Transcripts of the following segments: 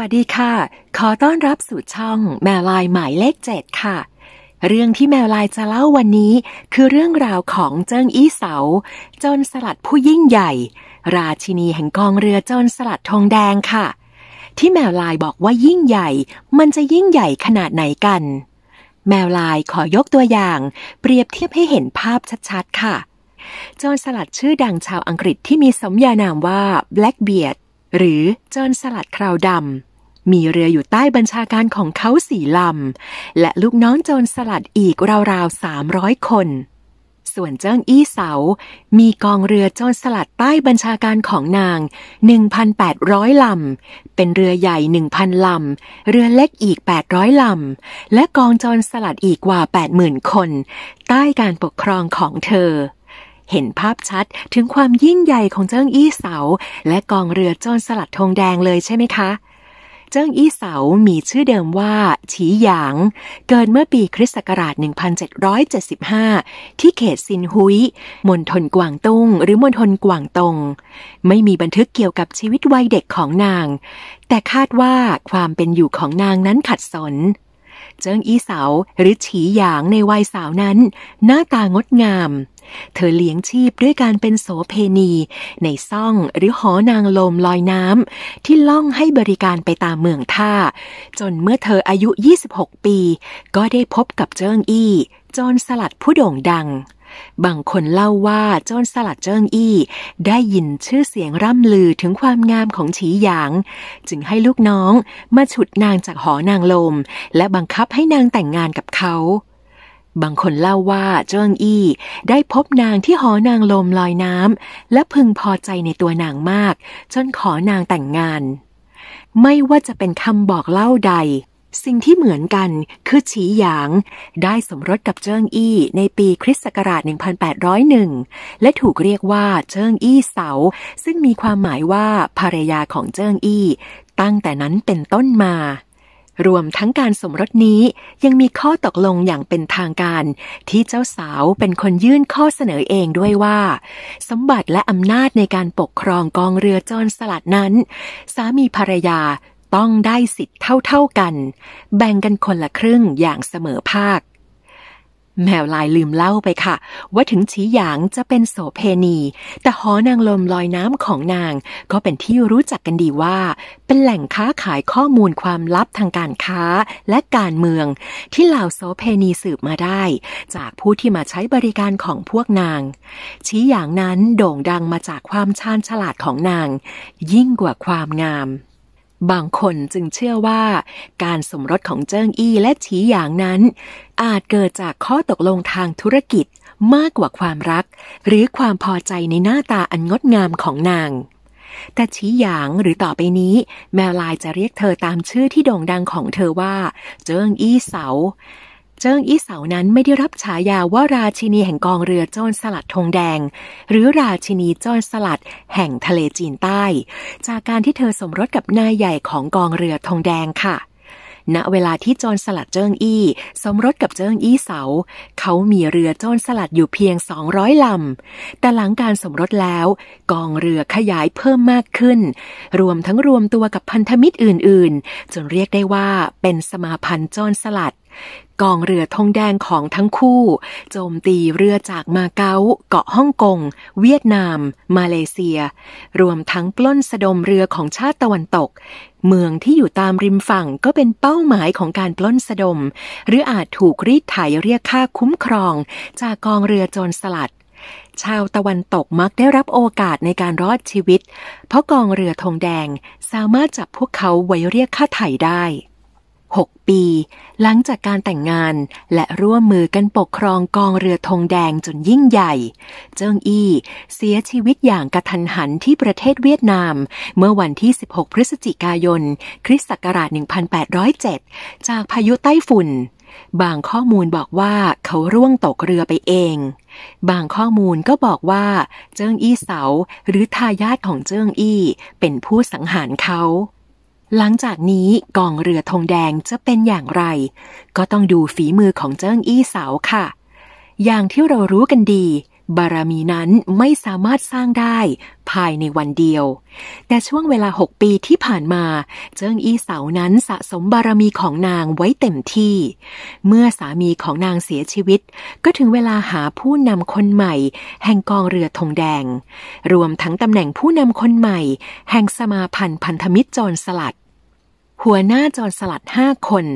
วัสดีค่ะ ขอต้อนรับสู่ช่องแมวลายหมายเลขเจ็ดค่ะ เรื่องที่แมวลายจะเล่าวันนี้ คือเรื่องราวของเจิ้งอี้เสาจนสลัดผู้ยิ่งใหญ่ ราชินีแห่งกองเรือจนสลัดทองแดงค่ะ ที่แมวลายบอกว่ายิ่งใหญ่ มันจะยิ่งใหญ่ขนาดไหนกัน แมวลายขอยกตัวอย่าง เปรียบเทียบให้เห็นภาพชัดๆ ค่ะจนสลัดชื่อดังชาวอังกฤษที่มีสมญานามว่าแบล็กเบียดหรือโจรสลัดคราวดำมีเรืออยู่ใต้บัญชาการของเขาสี่ลำและลูกน้องโจรสลัดอีกราวๆสามร้อยคน ส่วนเจิ้งอี้เสามีกองเรือโจรสลัดใต้บัญชาการของนาง 1,800ลำเป็นเรือใหญ่ 1,000ลำเรือเล็กอีก 800ลำและกองโจรสลัดอีกกว่า 80,000 คน ใต้การปกครองของเธอเห็นภาพชัดถึงความยิ่งใหญ่ของเจิ้งอี้เสาและกองเรือโจรสลัดธงแดงเลยใช่ไหมคะ เจิ้งอี้เสามีชื่อเดิมว่า ฉีหยาง เกิดเมื่อปีคริสต์ศักราช 1775 ที่เขตซินฮุยมณฑลกวางตุง้ง หรือมณฑลกวางตงไม่มีบันทึกเกี่ยวกับชีวิตวัยเด็กของนาง แต่คาดว่าความเป็นอยู่ของนางนั้นขัดสน เจิ้งอี้เสาหรือฉีหยางในวัยสาวนั้น หน้าตางดงามเธอเลี้ยงชีพด้วยการเป็นโสเพณี ในซ่องหรือหอนางลมลอยน้ำที่ล่องให้บริการไปตามเมืองท่า จนเมื่อเธออายุ 26 ปี ก็ได้พบกับเจิ้งอี้จนสลัดผู้โด่งดัง บางคนเล่าว่าโจนสลัดเจิ้งอี้ ได้ยินชื่อเสียงร่ำลือถึงความงามของฉีหยาง จึงให้ลูกน้องมาฉุดนางจากหอนางลม และบังคับให้นางแต่งงานกับเขาบางคนเล่าว่าเจ้างอี้ ได้พบนางที่หอนางลมลอยน้ำและพึงพอใจในตัวนางมาก จนขอนางแต่งงาน ไม่ว่าจะเป็นคำบอกเล่าใด สิ่งที่เหมือนกันคือฉีหยาง ได้สมรสกับเจิ้งอี้ ในปีคริสต์ศักราช 1801 และถูกเรียกว่าเจิ้งอี้เสา ซึ่งมีความหมายว่าภรรยาของเจิ้งอี้ ตั้งแต่นั้นเป็นต้นมารวมทั้งการสมรสนี้ยังมีข้อตกลงอย่างเป็นทางการที่เจ้าสาวเป็นคนยื่นข้อเสนอเองด้วยว่า สมบัติและอำนาจในการปกครองกองเรือจอนสลัดนั้น สามีภรรยาต้องได้สิทธิ์เท่าๆกัน แบ่งกันคนละครึ่งอย่างเสมอภาคแมวลายลืมเล่าไปค่ะ ว่าถึงฉีหยางจะเป็นโสเพณีแต่หอนางลมลอยน้ำของนางก็เป็นที่รู้จักกันดีว่า เป็นแหล่งค้าขายข้อมูลความลับทางการค้าและการเมือง ที่เหล่าโสเพณีสืบมาได้ จากผู้ที่มาใช้บริการของพวกนาง ฉีหยางนั้นโด่งดังมาจากความชาญฉลาดของนาง ยิ่งกว่าความงามบางคนจึงเชื่อว่า การสมรสของเจิ้งอี้และฉีหยางนั้น อาจเกิดจากข้อตกลงทางธุรกิจมากกว่าความรัก หรือความพอใจในหน้าตาอันงดงามของนาง แต่ชี้หยางหรือต่อไปนี้ แมวลายจะเรียกเธอตามชื่อที่โด่งดังของเธอว่า เจิ้งอี้เสาเจิ้งอี้เสานั้นไม่ได้รับฉายาว่า ราชินีแห่งกองเรือโจนสลัดธงแดง หรือราชินีโจนสลัดแห่งทะเลจีนใต้ จากการที่เธอสมรสกับนายใหญ่ของกองเรือธงแดงค่ะ ณ เวลาที่โจนสลัดเจิ้งอี้สมรสกับเจิ้งอี้เสา เขามีเรือโจนสลัดอยู่เพียง200ลำ แต่หลังการสมรสแล้วกองเรือขยายเพิ่มมากขึ้น รวมทั้งรวมตัวกับพันธมิตรอื่น ๆ จนเรียกได้ว่าเป็นสมาพันธ์โจนสลัดกองเรือธงแดงของทั้งคู่ โจมตีเรือจากมาเก๊าเกาะฮ่องกง เวียดนาม มาเลเซีย รวมทั้งปล้นสะดมเรือของชาติตะวันตก เมืองที่อยู่ตามริมฝั่งก็เป็นเป้าหมายของการปล้นสะดมหรืออาจถูกรีดไถเรียกค่าคุ้มครองจากกองเรือโจรสลัด ชาวตะวันตกมักได้รับโอกาสในการรอดชีวิต เพราะกองเรือธงแดงสามารถจับพวกเขาไว้เรียกค่าไถ่ได้6 ปี หลังจากการแต่งงานและร่วมมือกันปกครองกองเรือธงแดงจนยิ่งใหญ่ เจิ้งอี้เสียชีวิตอย่างกระทันหันที่ประเทศเวียดนาม เมื่อวันที่ 16 พฤศจิกายน คริสต์ศักราช 1807 จากพายุไต้ฝุ่น บางข้อมูลบอกว่าเขาร่วงตกเรือไปเอง บางข้อมูลก็บอกว่า เจิ้งอี้เสาหรือทายาทของเจิ้งอี้ เป็นผู้สังหารเขาหลังจากนี้กองเรือธงแดงจะเป็นอย่างไร ก็ต้องดูฝีมือของเจิ้งอี้เสาค่ะ อย่างที่เรารู้กันดี บารมีนั้นไม่สามารถสร้างได้ภายในวันเดียว แต่ช่วงเวลา 6 ปีที่ผ่านมา เจิ้งอี้เสานั้นสะสมบารมีของนางไว้เต็มที่ เมื่อสามีของนางเสียชีวิต ก็ถึงเวลาหาผู้นำคนใหม่ แห่งกองเรือธงแดง รวมทั้งตำแหน่งผู้นำคนใหม่ แห่งสมาพันธ์พันธมิตรจรสลัด หัวหน้าจอสลัดห้าคน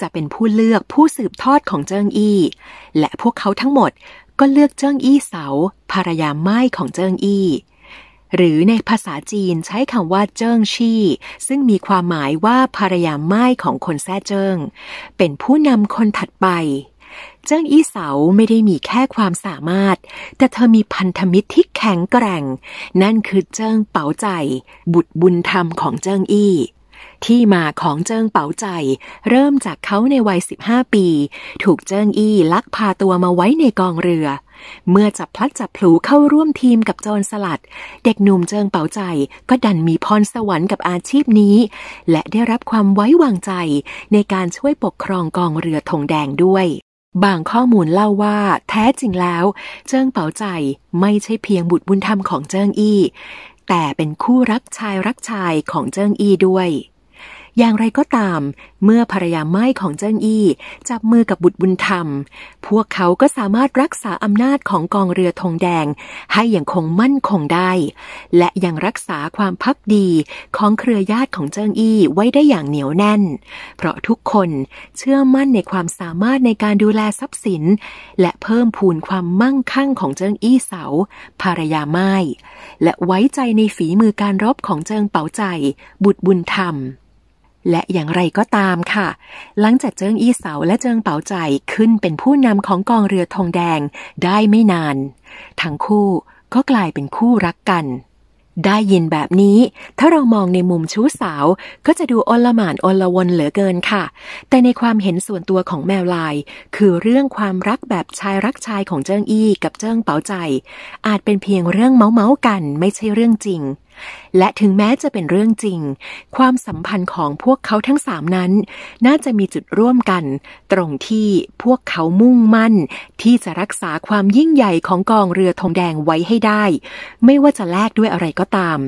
จะเป็นผู้เลือกผู้สืบทอดของเจิ้งอี้ และพวกเขาทั้งหมดก็เลือกเจิ้งอี้เสาภรรยาไม้ของเจิ้งอี้หรือในภาษาจีนใช้คำว่าเจิ้งชี่ซึ่งมีความหมายว่าภรรยาไม้ของคนแท้เจิ้งเป็นผู้นำคนถัดไป เจิ้งอี้เสาไม่ได้มีแค่ความสามารถ แต่เธอมีพันธมิตรที่แข็งแกร่ง นั่นคือเจิ้งเป๋าใจ บุตรบุญธรรมของเจิ้งอี้ ที่มาของเจิ้งเป๋าใจ เริ่มจากเขาในวัย15 ปีถูกเจิ้งอี้ลักพาตัวมาไว้ในกองเรือเมื่อจับพลัดจับผลูเข้าร่วมทีมกับโจรสลัด เด็กหนุ่มเจิงเป๋าใจก็ดันมีพรสวรรค์กับอาชีพนี้ และได้รับความไว้วางใจในการช่วยปกครองกองเรือธงแดงด้วย บางข้อมูลเล่าว่า แท้จริงแล้ว เจิงเป๋าใจไม่ใช่เพียงบุตรบุญธรรมของเจิงอี้แต่เป็นคู่รักชายรักชายของเจิงอี้ด้วยอย่างไรก็ตาม เมื่อภรรยาไม้ของเจิ้งอี้จับมือกับบุตรบุญธรรม พวกเขาก็สามารถรักษาอำนาจของกองเรือธงแดงให้อย่างคงมั่นคงได้ และยังรักษาความพักดีของเครือญาติของเจิ้งอี้ไว้ได้อย่างเหนียวแน่น เพราะทุกคนเชื่อมั่นในความสามารถในการดูแลทรัพย์สิน และเพิ่มพูนความมั่งคั่งของเจิ้งอี้เสาภรรยาไม้ และไว้ใจในฝีมือการรบของเจิงเป๋าใจ บุตรบุญธรรมและอย่างไรก็ตามค่ะ หลังจากเจิ้งอี้เสาและเจิ้งเป๋าใจขึ้นเป็นผู้นำของกองเรือธงแดงได้ไม่นาน ทั้งคู่ก็กลายเป็นคู่รักกัน ได้ยินแบบนี้ ถ้าเรามองในมุมชู้สาว ก็จะดูอลหม่านอลวนเหลือเกินค่ะ แต่ในความเห็นส่วนตัวของแมวลาย คือเรื่องความรักแบบชายรักชายของเจิ้งอี้กับเจิ้งเป๋าใจ อาจเป็นเพียงเรื่องเมาส์ากันไม่ใช่เรื่องจริงและถึงแม้จะเป็นเรื่องจริง ความสัมพันธ์ของพวกเขาทั้งสามนั้น น่าจะมีจุดร่วมกัน ตรงที่พวกเขามุ่งมั่น ที่จะรักษาความยิ่งใหญ่ของกองเรือธงแดงไว้ให้ได้ ไม่ว่าจะแลกด้วยอะไรก็ตาม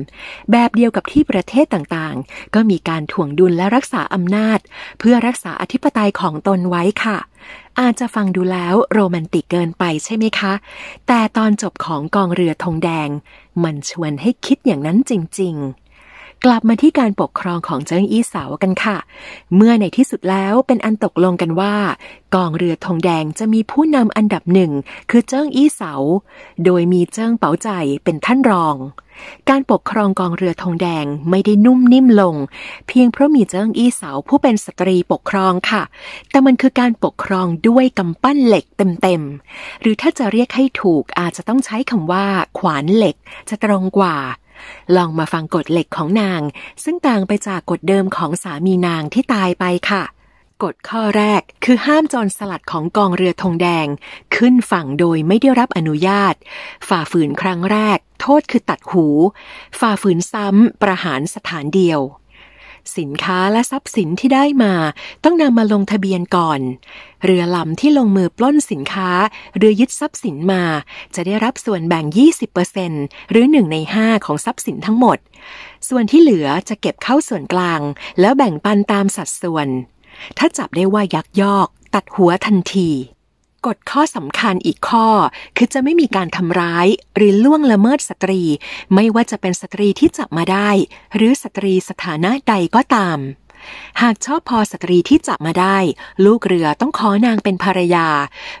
แบบเดียวกับที่ประเทศต่างๆ ก็มีการถ่วงดุลและรักษาอำนาจ เพื่อรักษาอธิปไตยของตนไว้ค่ะอาจจะฟังดูแล้วโรแมนติกเกินไปใช่ไหมคะ แต่ตอนจบของกองเรือธงแดง มันชวนให้คิดอย่างนั้นจริง ๆกลับมาที่การปกครองของเจิงอี้สาวกันค่ะ เมื่อในที่สุดแล้วเป็นอันตกลงกันว่า กองเรือธงแดงจะมีผู้นำอันดับหนึ่งคือเจิงอี้สาว โดยมีเจิ้งเป๋าใจเป็นท่านรอง การปกครองกองเรือธงแดงไม่ได้นุ่มนิ่มลง เพียงเพราะมีเจิงอี้สาวผู้เป็นสตรีปกครองค่ะ แต่มันคือการปกครองด้วยกำปั้นเหล็กเต็มๆ หรือถ้าจะเรียกให้ถูกอาจจะต้องใช้คำว่า ขวานเหล็กจะตรงกว่าลองมาฟังกฎเหล็กของนาง ซึ่งต่างไปจากกฎเดิมของสามีนางที่ตายไปค่ะ กฎข้อแรกคือห้ามจรสลัดของกองเรือธงแดง ขึ้นฝั่งโดยไม่ได้รับอนุญาต ฝ่าฝืนครั้งแรก โทษคือตัดหู ฝ่าฝืนซ้ำประหารสถานเดียวสินค้าและทรัพย์สินที่ได้มา ต้องนำมาลงทะเบียนก่อนเรือลำที่ลงมือปล้นสินค้าหรือยึดทรัพย์สินมา จะได้รับส่วนแบ่ง 20%หรือ1ใน5ของทรัพย์สินทั้งหมด ส่วนที่เหลือจะเก็บเข้าส่วนกลาง แล้วแบ่งปันตามสัดส่วน ถ้าจับได้ว่ายักยอกตัดหัวทันทีกฎข้อสำคัญอีกข้อคือจะไม่มีการทำร้าย หรือล่วงละเมิดสตรี ไม่ว่าจะเป็นสตรีที่จับมาได้ หรือสตรีสถานะใดก็ตาม หากชอบพอสตรีที่จับมาได้ ลูกเรือต้องขอนางเป็นภรรยา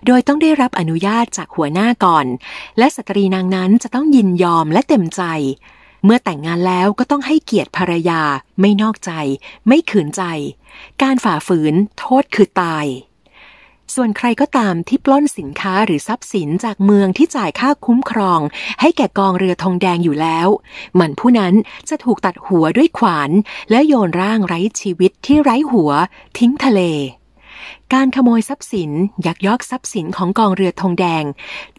โดยต้องได้รับอนุญาตจากหัวหน้าก่อน และสตรีนางนั้นจะต้องยินยอมและเต็มใจ เมื่อแต่งงานแล้วก็ต้องให้เกียรติภรรยา ไม่นอกใจ ไม่ขืนใจ การฝ่าฝืน โทษคือตายส่วนใครก็ตามที่ปล้นสินค้าหรือทรัพย์สินจากเมืองที่จ่ายค่าคุ้มครอง ให้แก่กองเรือธงแดงอยู่แล้ว มันผู้นั้นจะถูกตัดหัวด้วยขวานและโยนร่างไร้ชีวิตที่ไร้หัวทิ้งทะเล การขโมยทรัพย์สินยักยอกทรัพย์สินของกองเรือธงแดง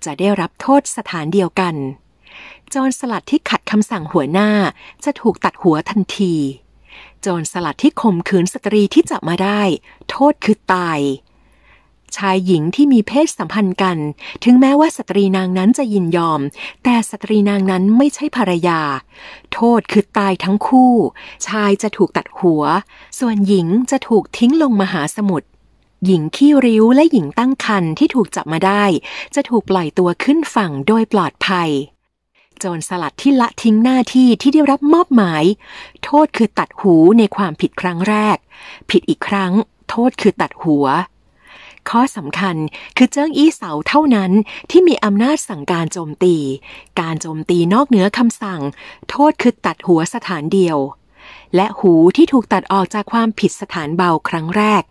จะได้รับโทษสถานเดียวกันจรสลัดที่ขัดคำสั่งหัวหน้าจะถูกตัดหัวทันทีจรสลัดที่ข่มขืนสตรีที่จับมาได้ โทษคือตายชายหญิงที่มีเพศสัมพันธ์กัน ถึงแม้ว่าสตรีนางนั้นจะยินยอม แต่สตรีนางนั้นไม่ใช่ภรรยา โทษคือตายทั้งคู่ ชายจะถูกตัดหัว ส่วนหญิงจะถูกทิ้งลงมหาสมุทร หญิงขี้ริ้วและหญิงตั้งครรภ์ที่ถูกจับมาได้ จะถูกปล่อยตัวขึ้นฝั่งโดยปลอดภัยจรสลัดที่ละทิ้งหน้าที่ที่ได้รับมอบหมาย โทษคือตัดหูในความผิดครั้งแรก ผิดอีกครั้ง โทษคือตัดหัวข้อสำคัญคือเจิ้งอี้เสาเท่านั้นที่มีอำนาจสั่งการโจมตี การโจมตีนอกเหนือคำสั่ง โทษคือตัดหัวสถานเดียว และหูที่ถูกตัดออกจากความผิดสถานเบาครั้งแรก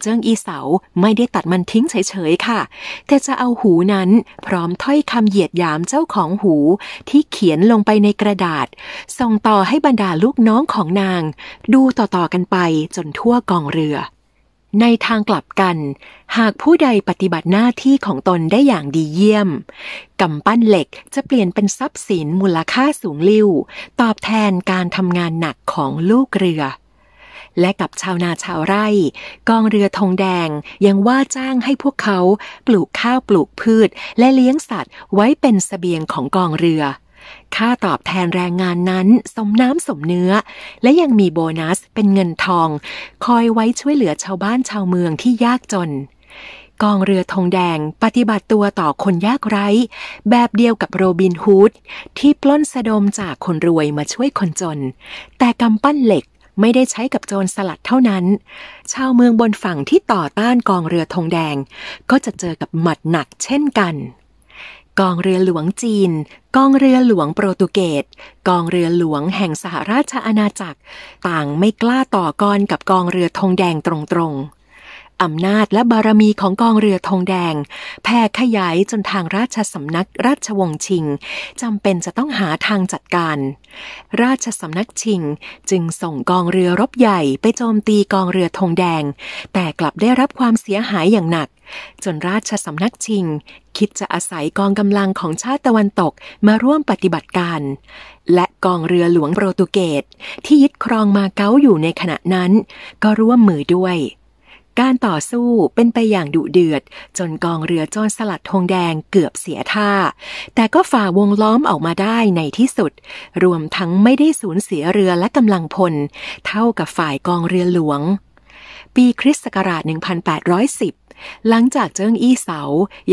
เจิ้งอีเสาไม่ได้ตัดมันทิ้งเฉยๆค่ะ แต่จะเอาหูนั้นพร้อมถ้อยคำเหยียดหยามเจ้าของหูที่เขียนลงไปในกระดาษส่งต่อให้บรรดาลูกน้องของนาง ดูต่อๆกันไปจนทั่วกองเรือในทางกลับกัน หากผู้ใดปฏิบัติหน้าที่ของตนได้อย่างดีเยี่ยม กำปั้นเหล็กจะเปลี่ยนเป็นทรัพย์สินมูลค่าสูงลิ่วตอบแทนการทำงานหนักของลูกเรือ และกับชาวนาชาวไร่ กองเรือธงแดงยังว่าจ้างให้พวกเขาปลูกข้าวปลูกพืช และเลี้ยงสัตว์ไว้เป็นสเสบียงของกองเรือค่าตอบแทนแรงงานนั้นสมน้ำสมเนื้อ และยังมีโบนัสเป็นเงินทอง คอยไว้ช่วยเหลือชาวบ้านชาวเมืองที่ยากจน กองเรือธงแดงปฏิบัติตัวต่อคนยากไร้ แบบเดียวกับโรบินฮูดที่ปล้นสะดมจากคนรวยมาช่วยคนจน แต่กำปั้นเหล็กไม่ได้ใช้กับโจรสลัดเท่านั้น ชาวเมืองบนฝั่งที่ต่อต้านกองเรือธงแดงก็จะเจอกับหมัดหนักเช่นกันกองเรือหลวงจีน กองเรือหลวงโปรตุเกส กองเรือหลวงแห่งสหราชอาณาจักร ต่างไม่กล้าต่อกรกับกองเรือธงแดงตรงๆอำนาจและบารมีของกองเรือธงแดงแผ่ขยายจนทางราชสำนักราชวงศ์ชิงจำเป็นจะต้องหาทางจัดการ ราชสำนักชิงจึงส่งกองเรือรบใหญ่ ไปโจมตีกองเรือธงแดง แต่กลับได้รับความเสียหายอย่างหนัก จนราชสำนักชิง คิดจะอาศัยกองกำลังของชาติตะวันตกมาร่วมปฏิบัติการ และกองเรือหลวงโปรตุเกสที่ยึดครองมาเก๊าอยู่ในขณะนั้น ก็ร่วมมือด้วยการต่อสู้เป็นไปอย่างดุเดือด จนกองเรือจอนสลัดธงแดงเกือบเสียท่า แต่ก็ฝ่าวงล้อมออกมาได้ในที่สุด รวมทั้งไม่ได้สูญเสียเรือและกำลังพล เท่ากับฝ่ายกองเรือหลวง ปีคริสต์ศักราช 1810หลังจากเจิ้งอี้เสา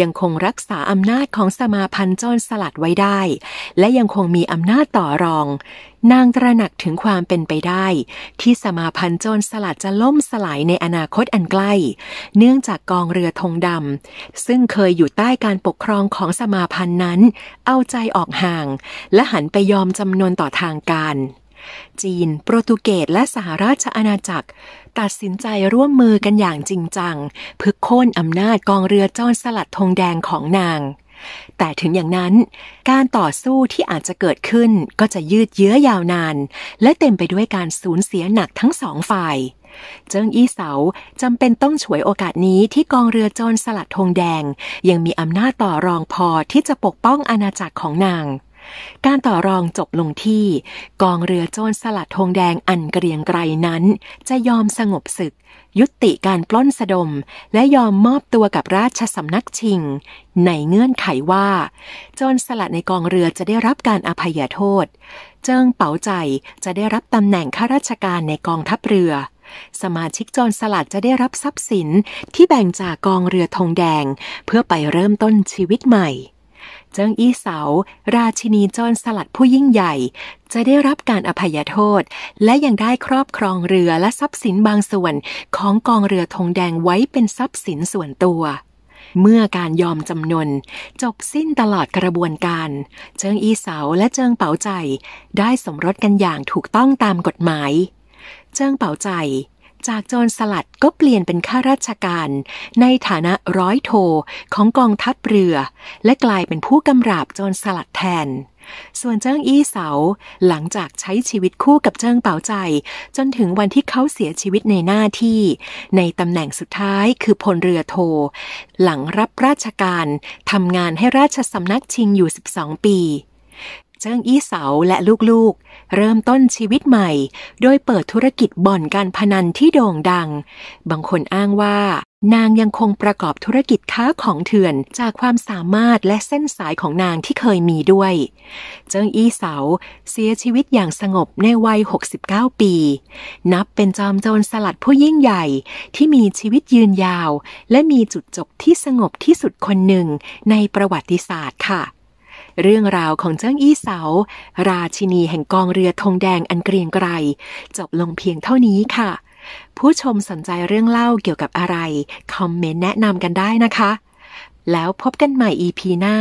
ยังคงรักษาอำนาจของสมาพันธ์จอนสลัดไว้ได้ และยังคงมีอำนาจต่อรอง นางตระหนักถึงความเป็นไปได้ที่สมาพันธ์จอนสลัดจะล่มสลายในอนาคตอันใกล้ เนื่องจากกองเรือธงดำซึ่งเคยอยู่ใต้การปกครองของสมาพันธ์นั้นเอาใจออกห่าง และหันไปยอมจำนนต่อทางการจีน โปรตุเกสและสหราชอาณาจักร ตัดสินใจร่วมมือกันอย่างจริงจังเพื่อโค่นอำนาจกองเรือจอนสลัดธงแดงของนาง แต่ถึงอย่างนั้น การต่อสู้ที่อาจจะเกิดขึ้นก็จะยืดเยื้อยาวนาน และเต็มไปด้วยการสูญเสียหนักทั้งสองฝ่าย เจิ้งอี้เสาจำเป็นต้องฉวยโอกาสนี้ที่กองเรือโจรสลัดธงแดง ยังมีอำนาจต่อรองพอที่จะปกป้องอาณาจักรของนางการต่อรองจบลงที่ กองเรือโจรสลัดธงแดงอันเกรียงไกรนั้น จะยอมสงบศึก ยุติการปล้นสะดมและยอมมอบตัวกับราชสำนักชิง ในเงื่อนไขว่า โจรสลัดในกองเรือจะได้รับการอภัยโทษ เจิงเป๋าใจจะได้รับตำแหน่งข้าราชการในกองทัพเรือ สมาชิกโจรสลัดจะได้รับทรัพย์สินที่แบ่งจากกองเรือธงแดงเพื่อไปเริ่มต้นชีวิตใหม่เจิ้งอี้เสาราชินีจอนสลัดผู้ยิ่งใหญ่ จะได้รับการอภัยโทษและยังได้ครอบครองเรือและทรัพย์สินบางส่วนของกองเรือธงแดงไว้เป็นทรัพย์สินส่วนตัว เมื่อการยอมจำนนจบสิ้นตลอดกระบวนการ เจิงอีเสาและเจิงเป๋าใจ ได้สมรสกันอย่างถูกต้องตามกฎหมาย เจิงเป๋าใจจากโจรสลัดก็เปลี่ยนเป็นข้าราชการในฐานะร้อยโทของกองทัพเรือ และกลายเป็นผู้กำราบโจรสลัดแทน ส่วนเจิ้งอี้เสาหลังจากใช้ชีวิตคู่กับเจิ้งเป่าใจจนถึงวันที่เขาเสียชีวิตในหน้าที่ ในตำแหน่งสุดท้ายคือพลเรือโท หลังรับราชการทำงานให้ราชสำนักชิงอยู่ 12 ปีเจิ้งอี้เสาและลูกๆ เริ่มต้นชีวิตใหม่โดยเปิดธุรกิจบ่อนการพนันที่โด่งดัง บางคนอ้างว่านางยังคงประกอบธุรกิจค้าของเถื่อนจากความสามารถและเส้นสายของนางที่เคยมีด้วย เจิ้งอี้เสาเสียชีวิตอย่างสงบในวัย 69 ปี นับเป็นจอมโจรสลัดผู้ยิ่งใหญ่ที่มีชีวิตยืนยาวและมีจุดจบที่สงบที่สุดคนหนึ่งในประวัติศาสตร์ค่ะเรื่องราวของเจ้าอี้เสาราชินีแห่งกองเรือธงแดงอันเกรียงไกร จบลงเพียงเท่านี้ค่ะ ผู้ชมสนใจเรื่องเล่าเกี่ยวกับอะไร คอมเมนต์แนะนำกันได้นะคะ แล้วพบกันใหม่ EP หน้า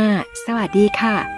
สวัสดีค่ะ